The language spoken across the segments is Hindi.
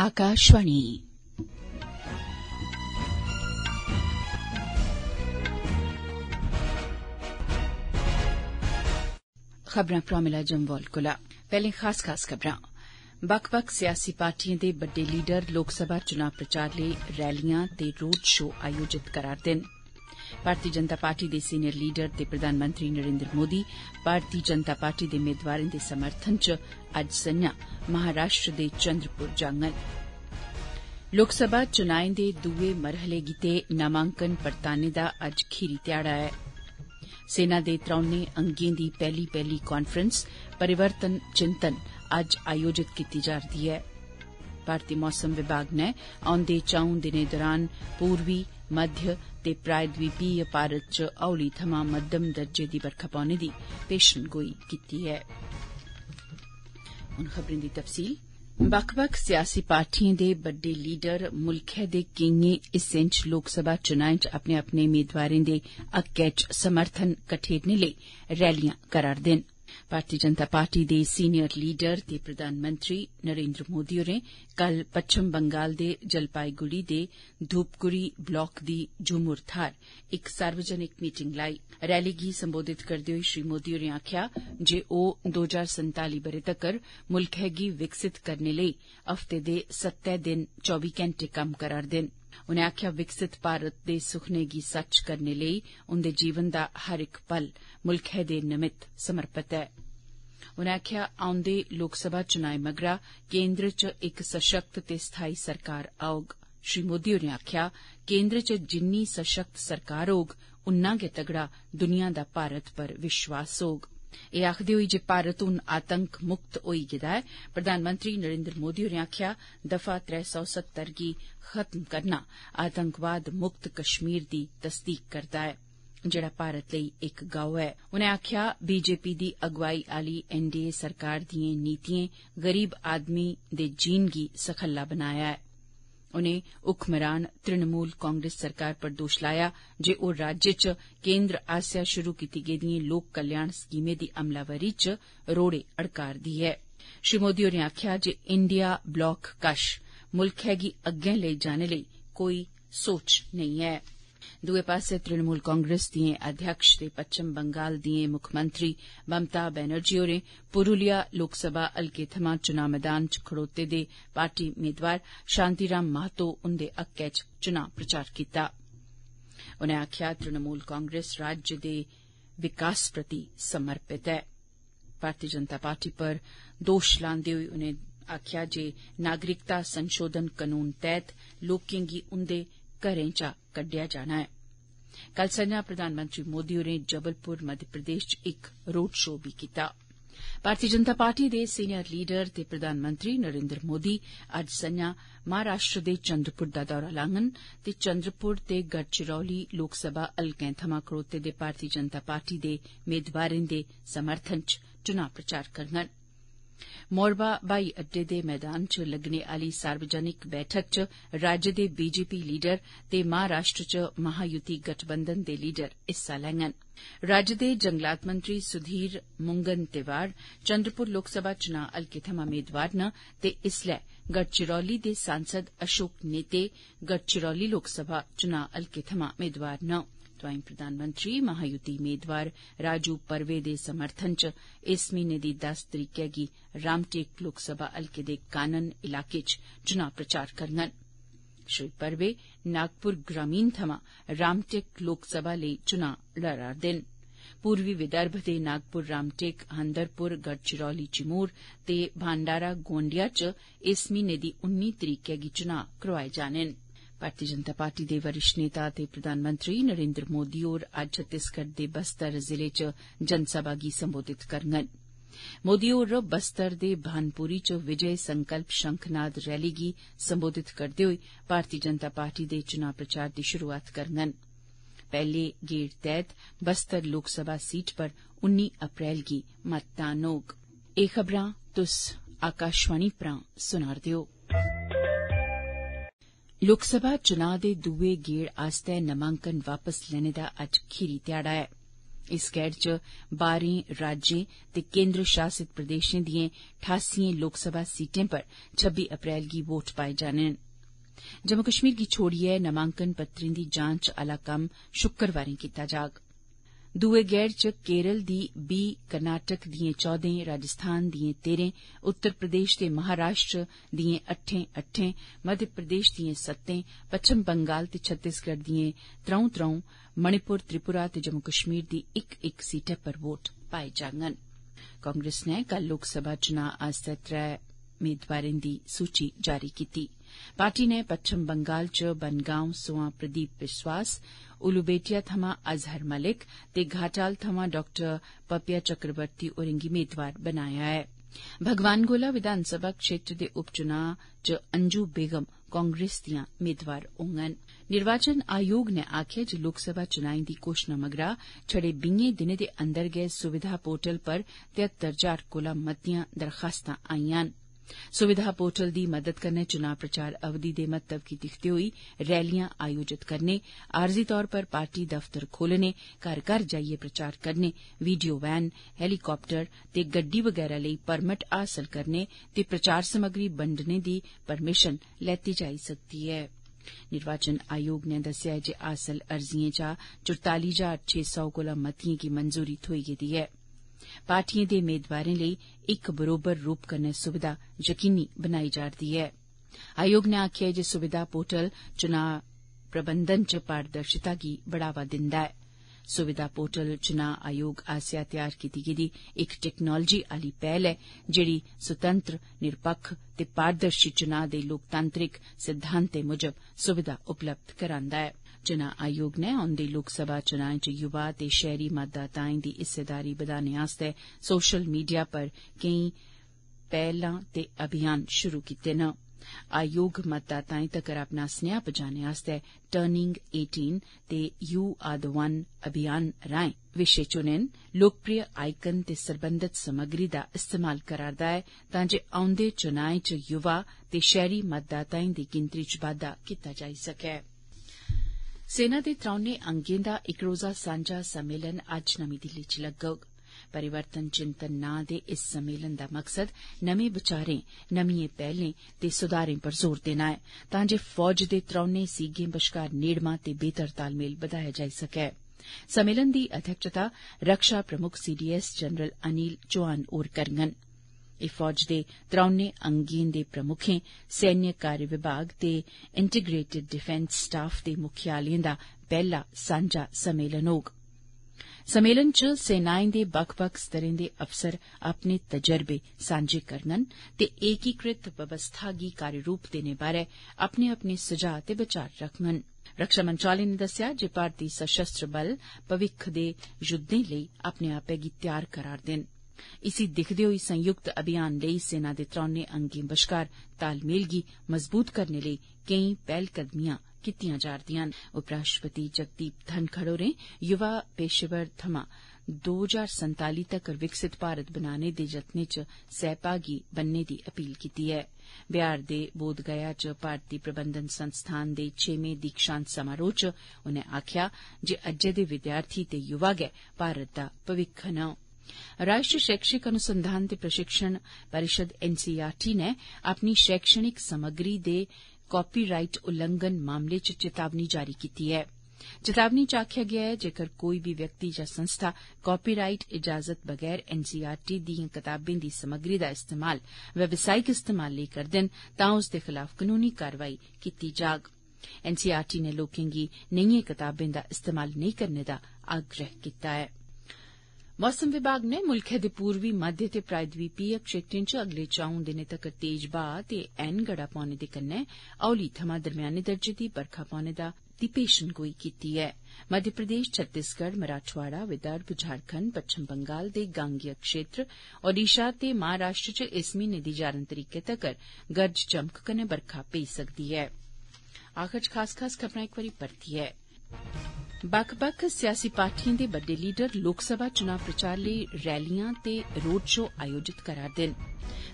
आकाशवाणी खबरां प्रामिला जम्वाल कोला पैहले खास खास खबरां बक्ख बक्ख सियासी पार्टिएं दे बड्डे लीडर लोकसभा चुनाव प्रचार लेई रैलियां ते रोड शो आयोजित करा'रदे न ਭਾਰਤੀ ਜਨਤਾ ਪਾਰਟੀ ਦੇ ਸੀਨੀਅਰ ਲੀਡਰ ਤੇ ਪ੍ਰਧਾਨ ਮੰਤਰੀ ਨਰਿੰਦਰ ਮੋਦੀ ਭਾਰਤੀ ਜਨਤਾ ਪਾਰਟੀ ਦੇ ਉਮੀਦਵਾਰਾਂ ਦੇ ਸਮਰਥਨ ਚ ਅੱਜ ਸੰਨਿਆ ਮਹਾਰਾਸ਼ਟਰ ਦੇ ਚੰਦਰਪੁਰ ਜਾਂਗਲ ਲੋਕ ਸਭਾ ਚੋਣਾਂ ਦੇ ਦੂਏ ਮਰਹਲੇ ਗਿਤੇ ਨਾਮਾਂਕਨ ਪਰਤਾਨੇ ਦਾ ਅੱਜ ਖੀਰੀ ਤਿਆੜਾ ਹੈ ਸੇਨਾ ਦੇ ਤਰੌਨੇ ਅੰਗੀਆਂ ਦੀ ਪਹਿਲੀ ਪਹਿਲੀ ਕਾਨਫਰੰਸ ਪਰਿਵਰਤਨ ਚਿੰਤਨ ਅੱਜ ਆਯੋਜਿਤ ਕੀਤੀ ਜਾ ਰਹੀ ਹੈ ਭਾਰਤੀ ਮੌਸਮ ਵਿਭਾਗ ਨੇ ਆਉਂਦੇ 4 ਦਿਨੇ ਦੌਰਾਨ ਪੂਰਬੀ ਮੱਧ ਤੇ ਪ੍ਰਾਇਦਵੀਪੀ ਅਪਾਰਤ ਚ ਔਲੀ ਥਮਾ ਮੱਧਮ ਦਰਜੇ ਦੀ ਵਰਖਾ ਪਾਉਣੇ ਦੀ ਪੇਸ਼ਨਗੋਈ ਕੀਤੀ ਹੈ ਹੁਣ ਖਬਰਾਂ ਦੀ ਤਫਸੀਲ ਬਕਬਕ ਸਿਆਸੀ ਪਾਰਟੀਆਂ ਦੇ ਵੱਡੇ ਲੀਡਰ ਮੁਲਖੇ ਦੇ ਕਿੰਗੇ ਇਸੰਚ ਲੋਕ ਸਭਾ ਚੋਣਾਂ ਚ ਆਪਣੇ ਆਪਣੇ ਉਮੀਦਵਾਰਾਂ ਦੇ ਅਕੈਚ ਸਮਰਥਨ ਇਕੱਠੇ ਨੇ ਲਈ ਰੈਲੀਆਂ ਕਰਾਰ ਦੇਣ भारतीय जनता पार्टी दे सीनियर लीडर ते प्रधानमंत्री नरेन्द्र मोदी होरें कल पच्छम बंगाल दे जलपाईगुड़ी दे धूपगुड़ी ब्लाक दी जूमूर थाहर इक सार्वजनिक मीटिंग लाई रैली गी संबोधित करदे होई श्री मोदी होरें आक्खेआ जे ओ दो हजार संताली ब'रे तक्कर मुल्खै गी विकसित करने लेई हफ्ते दे सत्तै दिन चौबी घैंटे कम्म करा'रदे न उनें आक्खेआ विकसित भारत दे सुखने गी सच्च करने लेई उंदे जीवन दा हर इक पल मुल्खै दे निमित समर्पित ऐ उनें आक्खेआ औंदे लोकसभा चुनाएं मगरा केन्द्र च इक सशक्त ते स्थाई सरकार औग श्री मोदी होरें आक्खेआ केन्द्र च जिन्नी सशक्त सरकार होग उन्ना गै तगड़ा दुनिया दा भारत पर विश्वास होगंन एह् आखदे होई जे भारत हून आतंक मुक्त होई गेदा ऐ प्रधानमंत्री नरेन्द्र मोदी होरें आक्खेआ दफा त्रै सौ सत्तर गी खत्म करना आतंकवाद मुक्त कश्मीर दी तस्दीक करदा ऐ जेड़ा भारत लेई इक गौह् ऐ उनें आक्खेआ बीजेपी दी अगुवाई आली एनडीए सरकार दिएं नीतिएं गरीब आदमी दे जीन गी सखल्ला बनाया ऐ उनें हुक्मरान तृणमूल कांग्रेस सरकार पर दोश लाया जे ओ राज्य च केन्द्र आस्सेआ शुरू कीती गेदिएं लोक कल्याण स्कीमें दी अमलावरी च रोड़ अड़का'रदी ऐ श्री मोदी होरें आक्खेआ जे इंडिया ब्लाक कश मुल्खै गी अग्गै लेई जाने लेई कोई सोच नेई ऐ दुए पास्सै तृणमूल कांग्रेस दिए अध्यक्ष ते पच्छम बंगाल दिए मुख्यमंत्री ममता बैनर्जी होरें पुरूलिया लोकसभा हल्के थमां चुना मैदान च खड़ोते दे पार्टी मेदवार शांतिराम माहतो हुन्दे हक्कै च चुनां प्रचार कीता उनें आक्खेआ तृणमूल कांग्रेस राज्य दे विकास प्रति समर्पित है भारतीय जनता पार्टी पर दोष लांदे होई उनें आक्खेआ जे नागरिकता संशोधन कानून तहत लोकें गी उन्दे घरें चा कड्डेआ जाना ऐ कल संजा प्रधानमंत्री मोदी होरें जबलपुर मध्यप्रदेश च इक रोड शो बी कीता भारती जनता पार्टी दे सीनियर लीडर ते प्रधानमंत्री नरेन्द्र मोदी अज्ज संजा महाराष्ट्र दे चन्द्रपुर दा दौरा लांगन ते चन्द्रपुर दे गढ़चिरौली लोकसभा हलकें थमां खड़ोते दे भारतीय जनता पार्टी दे मेदवारें दे समर्थन च चुनां प्रचार करङन मोरबा हवाई अड्डे दे मैदान च लग्गने आली सार्वजनिक बैठक च राज्य दे बीजेपी लीडर ते महाराष्ट्र च महायुति गठबंधन दे लीडर हिस्सा लैडन राज्य दे जंगलात मंत्री सुधीर मुंगन तिवाड़ चन्द्रपुर लोकसभा चुनां हलके थमां मेदवार न ते इस्सलै गढचिरौली दे सांसद अशोक नेते गढचिरौ लोकसभा चुनां हलके थमां मेदवार हंन तोई प्रधानमंत्री महायुति मेदवार राजू परवे दे समर्थन च इस महीने की दस तरीक गी रामटेक लोकसभा हल्के दे कानन इलाके च चुनां प्रचार करङन श्री पर्वे नागपुर ग्रामीण थमां रामटेक लोकसभा लेई चुनां लड़ा'रदे न पूर्वी विदर्भ दे नागपुर रामटेक हंदरपुर गढ़चिरौली चिमूर ते भांडारा गोंडिया च इस महीने की उन्नी तरीक गी चुनां करोआए जाने न भारतीय जनता पार्टी दे वरिष्ठ नेता ते प्रधानमंत्री नरेन्द्र मोदी और अज छत्तीसगढ़ दे बस्तर जिले च जनसभा गी संबोधित करङन मोदी होर बस्तर दे भानपुरी च विजय संकल्प शंखनाद रैली गी संबोधित करते हुए भारतीय जनता पार्टी दे चुनाव प्रचार की शुरूआत करगन पहले गेड़ तहत बस्तर लोकसभा सीट पर उन्नी अप्रैल गी मतदान होग लोकसभा चुना दे दुए गेड़ आस्तै नामांकन वापस लैने दा अज्ज खीरी ध्याड़ा ऐ इस गेड़ च बारें राज्यें ते केन्द्र शासित प्रदेशों दिएं ठासियें लोकसभा सीटें पर छब्बी अप्रैल गी वोट पाए जाने न जम्मू कश्मीर गी छोड़ियै नामांकन पत्रें दी जांच आला कम्म शुक्रवारें कीता जाग दुए गैर च केरल दी बीह् कर्नाटक दिएं चौदें राजस्थान दिएं तेरें उत्तर प्रदेश ते महाराष्ट्र दिएं अट्ठें अट्ठें मध्यप्रदेश दियें सत्तें पच्छम बंगाल ते छत्तीसगढ़ दिएं त्रौं त्रौं मणिपुर त्रिपुरा ते जम्मू कश्मीर दी इक इक सीटें पर वोट पाए जांगन कांग्रेस नै कल लोकसभा चुनां आस्तै त्रै मेदवारें दी सूची जारी कीतीं पार्टी ने पच्छम बंगाल च बनगांव सोयां प्रदीप विश्वास उलुबेटिया थमां अजहर मलिक ते घाटाल थमां डाक्टर पपिया चक्रवर्ती होरें मेदवार बनाया है भगवानगोला विधानसभा क्षेत्र के उपचुनाव च अंजू बेगम कांग्रेस दियां मेदवार होंगन निर्वाचन आयोग ने आखेआ जे लोकसभा चुनाएं दी घोषणा मगरा छड़े बीहें दिनें दे अंदर गै सुविधा पोर्टल पर तहत्तर हजार कोला मतियां दरखास्तां आईआं सुविधा पोर्टल दी मदद कन्नै चुनाव प्रचार अवधि दे महत्व गी दिक्खदे होई रैलियां आयोजित करने आरजी तौर पर पार्टी दफ्तर खोलने घर घर जाइयै प्रचार करने वीडियो वैन हैलीकाप्टर ते गड्डी वगैरा लेई परमिट हासल करने ते प्रचार समग्री बंडने दी परमिशन लैती जाई सकदी ऐ निर्वाचन आयोग ने दस्सेआ ऐ जे हासल अर्जिएं चा चुरताली हजार छे सौ कोला मतिएं गी मंजूरी थ्होई गेदी ऐं पार्टिएं दे मेदवारें लेई इक बरोबर रूप कन्नै सुविधा यकीनी बनाई जा'रदी ऐ आयोग ने आखेआ ऐ जे सुविधा पोर्टल चुनां प्रबंधन च पारदर्शिता गी बढ़ावा दिंदा ऐ सुविधा पोर्टल चुनां आयोग आस्सेआ तैयार कीती गेदी इक टैक्नालोजी आली पैहल ऐ जेड़ी स्वतंत्र निरपक्ख ते पारदर्शी चुनां दे लोकतांत्रिक सिद्धांते मुजब सुविधा उपलब्ध करांदा ऐ चुनां आयोग नै औन्दे लोकसभा चुनाएं च युवा ते शैहरी मतदाताएं दी हिस्सेदारी बदाने आस्तै सौषल मीडिया पर केंई पैहलां ते अभियान षुरु कीते आयोग मतदाताएं तक्कर अपना सनेहा पजाने आस्तै टर्निंग एटीन ते यू आदवान अभियान राएं विशे चुनिन लोकप्रिय आईकन ते सरबंधत समग्री दा इस्तेमाल करा'रदा ऐ तां जे औंदे चुनाएं च युवा ते शैहरी मतदाताएं दी गिनतरी च बाद्दा कीता जाई सकै सेना दे त्रौनें अंगें दा इक रोजा सांझा सम्मेलन अज्ज नमीं दिल्ली च लग्गोग परिवर्तन चिंतन ना दे इस सम्मेलन दा मकसद नमें बचारें नमिएं पैह्लें ते सुधारें पर जोर देना है तां जे फौज दे त्रौनें सीगें बश्कार नेड़मा ते बेह्तर तालमेल बधाया जाई सकै सम्मेलन दी अध्यक्षता रक्षा प्रमुख सीडीएस जनरल अनिल चौहान होर करङन एह् फौज दे त्रौने अंगें दे प्रमुखें सैन्य कार्य विभाग ते इंटीग्रेटिड डिफेंस स्टाफ दे मुख्यालयें दा पहला सांझा सम्मेलन होगा सम्मेलन च सेनाएं दे बक्ख बक्ख स्तरें दे अफसर अपने तजरबे सांझे करगंन ते एकीकृत व्यवस्था गी कार्य रूप देने बारै अपने अपने सुझाऽ ते बचार रक्खडन रक्षा मंत्रालय नै दस्सेआ जे भारती सशस्त्र बल भविक्ख दे युद्धें लेई अपने आपै गी तैयार करा'रदे न इसी दिक्खदे होई संयुक्त अभियान लेई सेना दे त्रौनें अंगें बश्कार तालमेल गी मजबूत करने लेई केई पैहलकदमियां आई कीतियां उपराष्ट्रपति जगदीप धनखड़ होरें युवा पेशेवर थमां दो हजार संताली तक्कर विकसित भारत बनाने दे जतनें च सहभागी बनने दी अपील कीती ऐ बिहार दे बोधगया च भारतीय प्रबंधन संस्थान दे छेवें दीक्षांत समारोह च उनें आक्खेआ जे अज्जै दे विद्यार्थी ते युवा गै भारत दा भविक्ख न राष्ट्रीय शैक्षिक अनुसंधान ते प्रशिक्षण परिषद एनसीईआरटी ने अपनी शैक्षणिक समग्री दे कॉपीराइट उल्लंघन मामले च चेतावनी जारी की है चेतावनी च आख्या गया है जेकर कोई भी व्यक्ति या संस्था कॉपीराइट इजाजत बगैर एनसीआरटी दी कताबें दी समग्री दा इस्तेमाल व्यवसायिक इस्तेमाल ले करदे न तां उसदे खिलाफ कानूनी कार्रवाई कीती जाग एनसीआरटी ने लोकें गी नेइएं कताबें दा इस्तेमाल नहीं करने दा आग्रह कीता है मौसम विभाग ने मुल्खे दे पूर्वी मध्य ते प्रायद्वीपीय क्षेत्रें च अगले चौं दिनें तक्कर तेज ब्हाऽ ते ऐन गड़ा पौने दे कन्नै हौली थमां दरम्याने दर्जे दी बरखा पौने दी पेशनगोई कीती ऐ मध्य प्रदेश छत्तीसगढ़ मराठवाड़ा विदर्भ झारखंड पच्छम बंगाल दे गांगिया क्षेत्र ओडिशा ते महाराष्ट्र च इस महीने दी ञारां तरीके तक्कर गर्ज चमक कन्नै बरखा पेई सकदी ऐ ਬੱਕ ਬੱਕ ਸਿਆਸੀ ਪਾਰਟੀਆਂ ਦੇ ਵੱਡੇ ਲੀਡਰ ਲੋਕ ਸਭਾ ਚੋਣਾਂ ਪ੍ਰਚਾਰ ਲਈ ਰੈਲੀਆਂ ਤੇ ਰੋਡ ਸ਼ੋਅ ਆਯੋਜਿਤ ਕਰਾ ਦਿੰਦੇ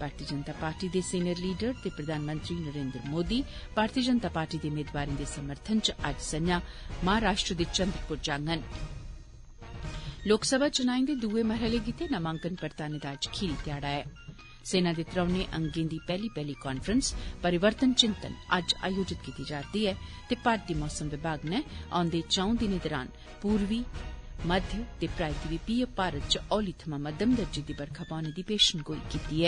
ਭਾਰਤੀ ਜਨਤਾ ਪਾਰਟੀ ਦੇ ਸੀਨੀਅਰ ਲੀਡਰ ਤੇ ਪ੍ਰਧਾਨ ਮੰਤਰੀ ਨਰਿੰਦਰ ਮੋਦੀ ਭਾਰਤੀ ਜਨਤਾ ਪਾਰਟੀ ਦੇ ਉਮੀਦਵਾਰਾਂ ਦੇ ਸਮਰਥਨ ਚ ਅੱਜ ਸੰਨਿਆ ਮਹਾਰਾਸ਼ਟਰ ਦੇ ਚੰਦਰਪੁਰ ਜਾਂਗਨ ਲੋਕ ਸਭਾ ਚੋਣਾਂ ਦੇ ਦੂਏ ਮਹਲੇ ਗਿੱਤੇ ਨਾਮਾਂਕਨ ਪਰਤਾ ਨਿਦਾਜ ਖੀਰੀ ਤਿਆੜਾ ਹੈ सेना दे त्रौनें अंगें दी पैहली पैहली कांफ्रैंस परिवर्तन चिंतन अज्ज आयोजित कीती जा'रदी ऐ ते भारतीय मौसम विभाग नै औंदे चंऊ दिनें दौरान पूर्वी मध्य ते प्रात्वीपीय भारत च हौली थमां मध्यम दर्जे दी बरखा पौने दी पेशगोई कीती